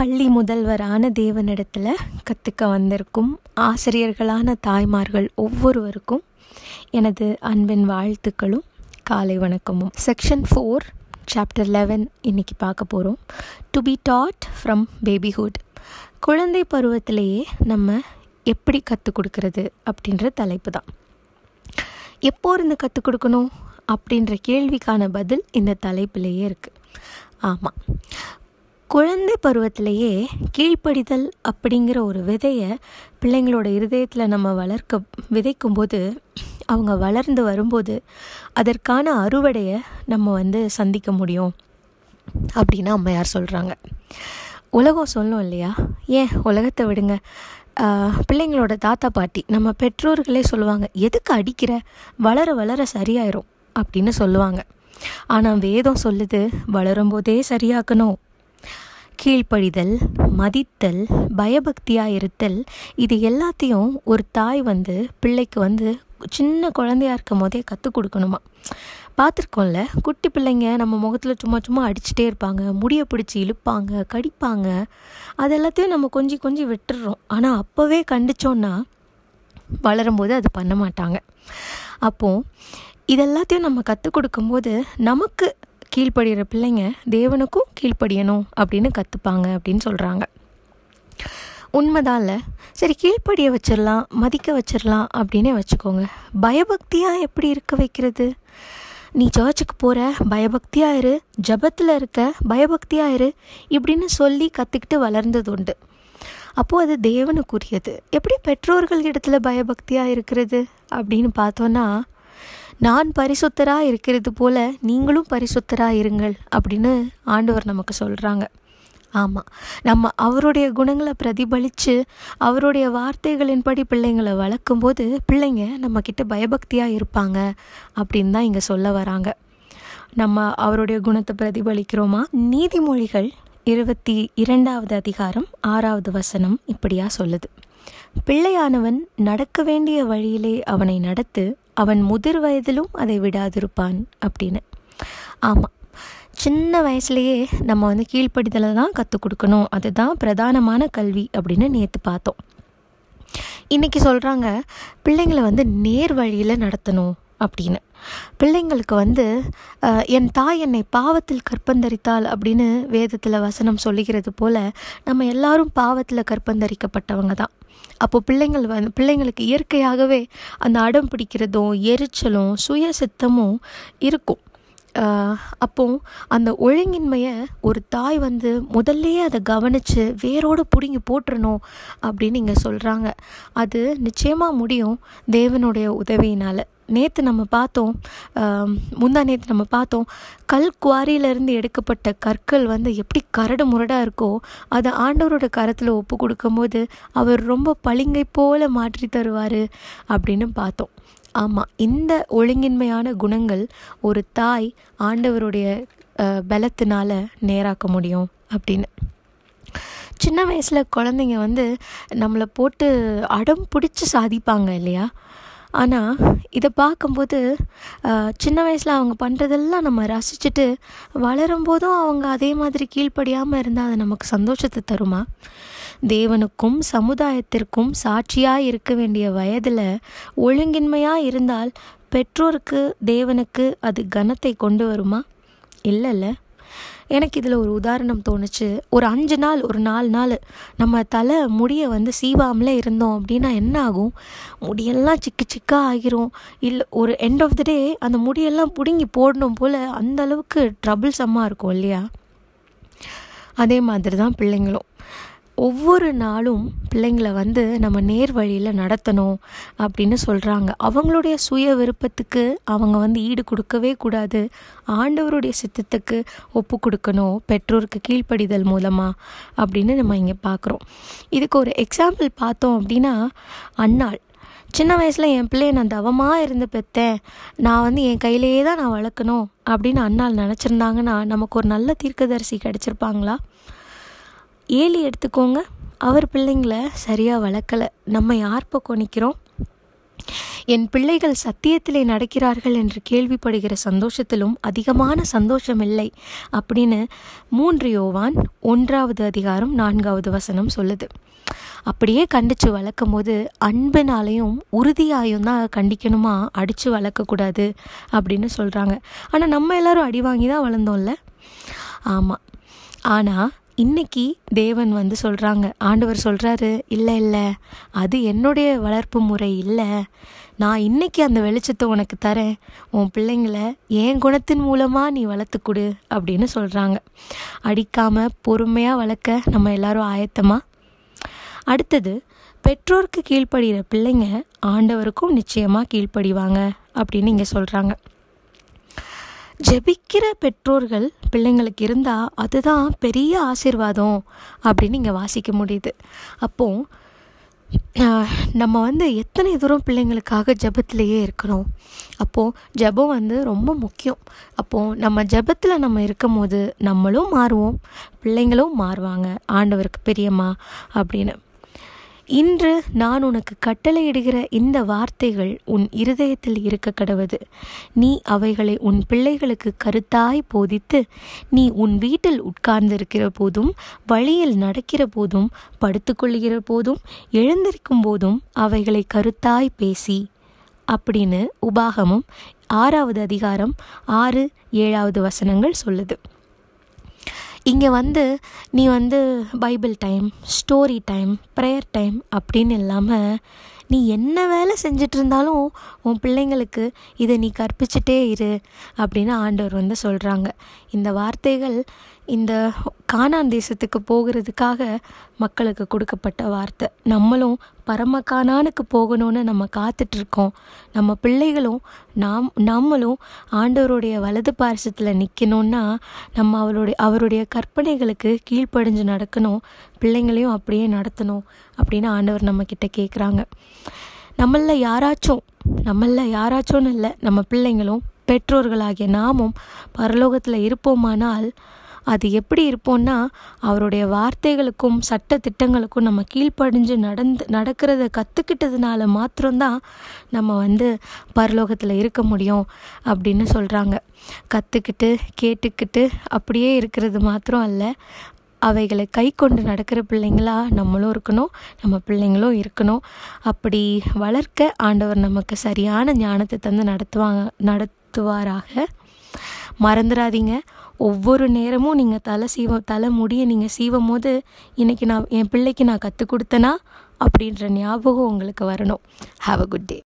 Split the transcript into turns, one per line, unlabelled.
பள்ளி முதல்வரான தேவனிடத்தில் கற்றுக்க வந்திருக்கும் ஆசிரியர்களான தாய்மார்கள் ஒவ்வொருவருக்கும் எனது அன்பின் வாழ்த்துக்களும் காலை வணக்கமும் செக்ஷன் ஃபோர் சாப்டர் லெவன் இன்றைக்கி பார்க்க போகிறோம் to be taught from babyhood குழந்தை பருவத்திலேயே நம்ம எப்படி கற்றுக் கொடுக்கறது அப்படின்ற தலைப்பு தான் எப்போ இருந்து கற்றுக் கொடுக்கணும் அப்படின்ற கேள்விக்கான பதில் இந்த தலைப்பிலேயே இருக்குது ஆமாம் குழந்தை பருவத்திலேயே கீழ்ப்படிதல் அப்படிங்கிற ஒரு விதையை பிள்ளைங்களோட இருதயத்தில் நம்ம வளர்க்க விதைக்கும்போது அவங்க வளர்ந்து வரும்போது அதற்கான அறுவடையை நம்ம வந்து சந்திக்க முடியும் அப்படின்னு அம்மையார் சொல்கிறாங்க உலகம் சொல்லும் இல்லையா ஏன் உலகத்தை விடுங்க பிள்ளைங்களோட தாத்தா பாட்டி நம்ம பெற்றோர்களே சொல்லுவாங்க எதுக்கு அடிக்கிற வளர வளர சரியாயிரும் அப்படின்னு சொல்லுவாங்க ஆனால் வேதம் சொல்லுது வளரும்போதே சரியாக்கணும் கீழ்ப்படிதல் மதித்தல் பயபக்தியாக இருத்தல் இது எல்லாத்தையும் ஒரு தாய் வந்து பிள்ளைக்கு வந்து சின்ன குழந்தையா இருக்கும் போதே கற்றுக் கொடுக்கணுமா பார்த்துருக்கோம்ல குட்டி பிள்ளைங்க நம்ம முகத்தில் சும்மா சும்மா அடிச்சுட்டே இருப்பாங்க முடியை பிடிச்சி இழுப்பாங்க கடிப்பாங்க அது எல்லாத்தையும் நம்ம கொஞ்சம் கொஞ்சம் விட்டுடுறோம் ஆனால் அப்போவே கண்டிச்சோன்னா வளரும்போது அது பண்ண மாட்டாங்க அப்போது இதெல்லாத்தையும் நம்ம கற்றுக் கொடுக்கும்போது நமக்கு கீழ்ப்படுகிற பிள்ளைங்க தேவனுக்கும் கீழ்ப்படியணும் அப்படின்னு கற்றுப்பாங்க அப்படின்னு சொல்கிறாங்க உண்மைதான் இல்லை சரி கீழ்ப்படிய வச்சிடலாம் மதிக்க வச்சிடலாம் அப்படின்னே வச்சுக்கோங்க பயபக்தியாக எப்படி இருக்க வைக்கிறது நீ சர்ச்சுக்கு போகிற பயபக்தியாக இரு ஜபத்தில் இருக்க பயபக்தியாக இரு இப்படின்னு சொல்லி கற்றுக்கிட்டு வளர்ந்தது உண்டு அப்போது அது தேவனுக்குரியது எப்படி பெற்றோர்கள் இடத்துல பயபக்தியாக இருக்கிறது அப்படின்னு பார்த்தோன்னா நான் பரிசுத்தராக இருக்கிறது போல் நீங்களும் பரிசுத்தராக இருங்கள் அப்படின்னு ஆண்டவர் நமக்கு சொல்கிறாங்க ஆமாம் நம்ம அவருடைய குணங்களை பிரதிபலித்து அவருடைய வார்த்தைகளின்படி பிள்ளைங்களை வளர்க்கும்போது பிள்ளைங்க நம்மக்கிட்ட பயபக்தியாக இருப்பாங்க அப்படின்னு தான் இங்கே சொல்ல வராங்க நம்ம அவருடைய குணத்தை பிரதிபலிக்கிறோமா நீதிமொழிகள் இருபத்தி இரண்டாவது அதிகாரம் ஆறாவது வசனம் இப்படியாக சொல்லுது பிள்ளையானவன் நடக்க வேண்டிய வழியிலே அவனை நடத்து அவன் முதிர் வயதிலும் அதை விடாதிருப்பான் அப்படின்னு ஆமாம் சின்ன வயசுலேயே நம்ம வந்து கீழ்ப்படிதலை தான் கற்றுக் கொடுக்கணும் அதுதான் பிரதானமான கல்வி அப்படின்னு நேற்று பார்த்தோம் இன்றைக்கி சொல்கிறாங்க பிள்ளைங்களை வந்து நேர் வழியில் நடத்தணும் அப்படின்னு பிள்ளைங்களுக்கு வந்து என் தாய் என்னை பாவத்தில் கற்பந்தரித்தாள் அப்படின்னு வேதத்தில் வசனம் சொல்லுகிறது போல் நம்ம எல்லாரும் பாவத்தில் கற்பந்தரிக்கப்பட்டவங்க தான் அப்போ பிள்ளைங்கள் வந்து பிள்ளைங்களுக்கு இயற்கையாகவே அந்த அடம் பிடிக்கிறதும் எரிச்சலும் சுய சித்தமும் இருக்கும் அப்போ அந்த ஒழுங்கின்மையை ஒரு தாய் வந்து முதல்லையே அதை கவனித்து வேரோடு பிடுங்கி போட்டுறணும் அப்படின்னு இங்கே சொல்கிறாங்க அது நிச்சயமாக முடியும் தேவனுடைய உதவியினால் நேற்று நம்ம பார்த்தோம் முந்தா நேற்று நம்ம பார்த்தோம் கல் குவாரியிலேருந்து எடுக்கப்பட்ட கற்கள் வந்து எப்படி கரடு முரடாக இருக்கோ அதை ஆண்டவரோட கரத்தில் ஒப்பு கொடுக்கும்போது அவர் ரொம்ப பளிங்கை போல மாற்றி தருவார் அப்படின்னு பார்த்தோம் ஆமாம் இந்த ஒழுங்கின்மையான குணங்கள் ஒரு தாய் ஆண்டவருடைய பலத்தினால நேராக்க முடியும் அப்படின்னு சின்ன வயசில் குழந்தைங்க வந்து நம்மளை போட்டு அடம் பிடிச்சி சாதிப்பாங்க இல்லையா ஆனால் இதை பார்க்கும்போது சின்ன வயசில் அவங்க பண்ணுறதெல்லாம் நம்ம ரசிச்சுட்டு வளரும்போதும் அவங்க அதே மாதிரி கீழ்ப்படியாமல் இருந்தால் அது நமக்கு சந்தோஷத்தை தருமா தேவனுக்கும் சமுதாயத்திற்கும் சாட்சியாக இருக்க வேண்டிய வயதில் ஒழுங்கின்மையாக இருந்தால் பெற்றோருக்கு தேவனுக்கு அது கனத்தை கொண்டு வருமா இல்லைல்ல எனக்கு இதில் ஒரு உதாரணம் தோணுச்சு ஒரு அஞ்சு நாள் ஒரு நாலு நாள் நம்ம தலை முடியை வந்து சீவாமலே இருந்தோம் அப்படின்னா என்ன ஆகும் முடியெல்லாம் சிக்கு சிக்காக ஆகிரும் இல்லை ஒரு எண்ட் ஆஃப் த டே அந்த முடியெல்லாம் பிடுங்கி போடணும் போல் அந்தளவுக்கு ட்ரபிள்சம்மாக இருக்கும் இல்லையா அதே மாதிரி தான் பிள்ளைங்களும் ஒவ்வொரு நாளும் பிள்ளைங்களை வந்து நம்ம நேர் வழியில் நடத்தணும் அப்படின்னு சொல்கிறாங்க அவங்களுடைய சுய விருப்பத்துக்கு அவங்க வந்து ஈடு கொடுக்கவே கூடாது ஆண்டவருடைய சித்தத்துக்கு ஒப்பு கொடுக்கணும் பெற்றோருக்கு கீழ்ப்படிதல் மூலமாக அப்படின்னு நம்ம இங்கே பார்க்குறோம் இதுக்கு ஒரு எக்ஸாம்பிள் பார்த்தோம் அப்படின்னா அன்னாள் சின்ன வயசில் என் பிள்ளைய நான் தவமாக இருந்து பெற்றேன் நான் வந்து என் கையிலேயே தான் நான் வளர்க்கணும் அப்படின்னு அன்னாள் நினச்சிருந்தாங்கன்னா நமக்கு ஒரு நல்ல தீர்க்கதரிசி கிடச்சிருப்பாங்களா ஏலி எடுத்துக்கோங்க அவர் பிள்ளைங்கள சரியாக வளர்க்கலை நம்ம யார் பக்கம் நிற்கிறோம் என் பிள்ளைகள் சத்தியத்திலே நடக்கிறார்கள் என்று கேள்விப்படுகிற சந்தோஷத்திலும் அதிகமான சந்தோஷம் இல்லை அப்படின்னு மூன்று யோவான் ஒன்றாவது அதிகாரம் நான்காவது வசனம் சொல்லுது அப்படியே கண்டித்து வளர்க்கும் போது அன்பினாலையும் உறுதியாயும் தான் கண்டிக்கணுமா அடித்து வளர்க்கக்கூடாது அப்படின்னு சொல்கிறாங்க ஆனால் நம்ம எல்லோரும் அடி வாங்கி தான் வளர்ந்தோம்ல ஆமாம் ஆனால் இன்னைக்கு தேவன் வந்து சொல்கிறாங்க ஆண்டவர் சொல்கிறாரு இல்லை இல்லை அது என்னுடைய வளர்ப்பு முறை இல்லை நான் இன்னைக்கு அந்த வெளிச்சத்தை உனக்கு தரேன் உன் பிள்ளைங்களை என் குணத்தின் மூலமாக நீ வளர்த்துக்கொடு கொடு அப்படின்னு சொல்கிறாங்க அடிக்காமல் பொறுமையாக வளர்க்க நம்ம எல்லாரும் ஆயத்தமாக அடுத்தது பெற்றோருக்கு கீழ்ப்படுகிற பிள்ளைங்க ஆண்டவருக்கும் நிச்சயமாக கீழ்ப்படிவாங்க அப்படின்னு இங்கே சொல்கிறாங்க ஜெபிக்கிற பெற்றோர்கள் பிள்ளைங்களுக்கு இருந்தால் அதுதான் பெரிய ஆசிர்வாதம் அப்படின்னு இங்கே வாசிக்க முடியுது அப்போது நம்ம வந்து எத்தனை தூரம் பிள்ளைங்களுக்காக ஜபத்திலேயே இருக்கிறோம் அப்போது ஜபம் வந்து ரொம்ப முக்கியம் அப்போது நம்ம ஜபத்தில் நம்ம இருக்கும் போது நம்மளும் மாறுவோம் பிள்ளைங்களும் மாறுவாங்க ஆண்டவருக்கு பெரியம்மா அப்படின்னு இன்று நான் உனக்கு கட்டளையிடுகிற இந்த வார்த்தைகள் உன் இருதயத்தில் இருக்க கடவுது நீ அவைகளை உன் பிள்ளைகளுக்கு கருத்தாய் போதித்து நீ உன் வீட்டில் உட்கார்ந்திருக்கிற போதும் வழியில் நடக்கிற போதும் படுத்துக்கொள்கிற போதும் எழுந்திருக்கும் போதும் அவைகளை கருத்தாய் பேசி அப்படின்னு உபாகமும் ஆறாவது அதிகாரம் ஆறு ஏழாவது வசனங்கள் சொல்லுது இங்கே வந்து நீ வந்து Bible time story time prayer time அப்படின்னு இல்லாமல் நீ என்ன வேலை செஞ்சிட்டு இருந்தாலும் உன் பிள்ளைங்களுக்கு இதை நீ கற்பிச்சிட்டே இரு அப்படின்னு ஆண்டவர் வந்து சொல்கிறாங்க இந்த வார்த்தைகள் இந்த கானான் தேசத்துக்கு போகிறதுக்காக மக்களுக்கு கொடுக்கப்பட்ட வார்த்தை நம்மளும் பரம கானானுக்கு போகணும்னு நம்ம காத்துட்ருக்கோம் நம்ம பிள்ளைகளும் நாம் நம்மளும் ஆண்டவருடைய வலது பாரசத்தில் நிற்கணும்னா நம்ம அவருடைய அவருடைய கற்பனைகளுக்கு கீழ்ப்படிஞ்சு நடக்கணும் பிள்ளைங்களையும் அப்படியே நடத்தணும் அப்படின்னு ஆண்டவர் நம்மக்கிட்ட கேட்குறாங்க நம்மளில் யாராச்சும் நம்மளில் யாராச்சும்னு இல்லை நம்ம பிள்ளைங்களும் பெற்றோர்களாகிய நாமும் பரலோகத்தில் இருப்போமானால் அது எப்படி இருப்போம்னா அவருடைய வார்த்தைகளுக்கும் சட்ட திட்டங்களுக்கும் நம்ம கீழ்ப்படிஞ்சு நடந்து நடக்கிறத கற்றுக்கிட்டதுனால மாத்திரம்தான் நம்ம வந்து பரலோகத்தில் இருக்க முடியும் அப்படின்னு சொல்கிறாங்க கற்றுக்கிட்டு கேட்டுக்கிட்டு அப்படியே இருக்கிறது மாத்திரம் அல்ல அவைகளை கை கொண்டு நடக்கிற பிள்ளைங்களா நம்மளும் இருக்கணும் நம்ம பிள்ளைங்களும் இருக்கணும் அப்படி வளர்க்க ஆண்டவர் நமக்கு சரியான ஞானத்தை தந்து நடத்துவாங்க நடத்துவாராக மறந்துடாதீங்க ஒவ்வொரு நேரமும் நீங்கள் தலை சீவ தலை முடியை நீங்கள் சீவும் போது இன்றைக்கி நான் என் பிள்ளைக்கு நான் கற்றுக் கொடுத்தனா அப்படின்ற ஞாபகம் உங்களுக்கு வரணும் ஹாவ் அ குட் டே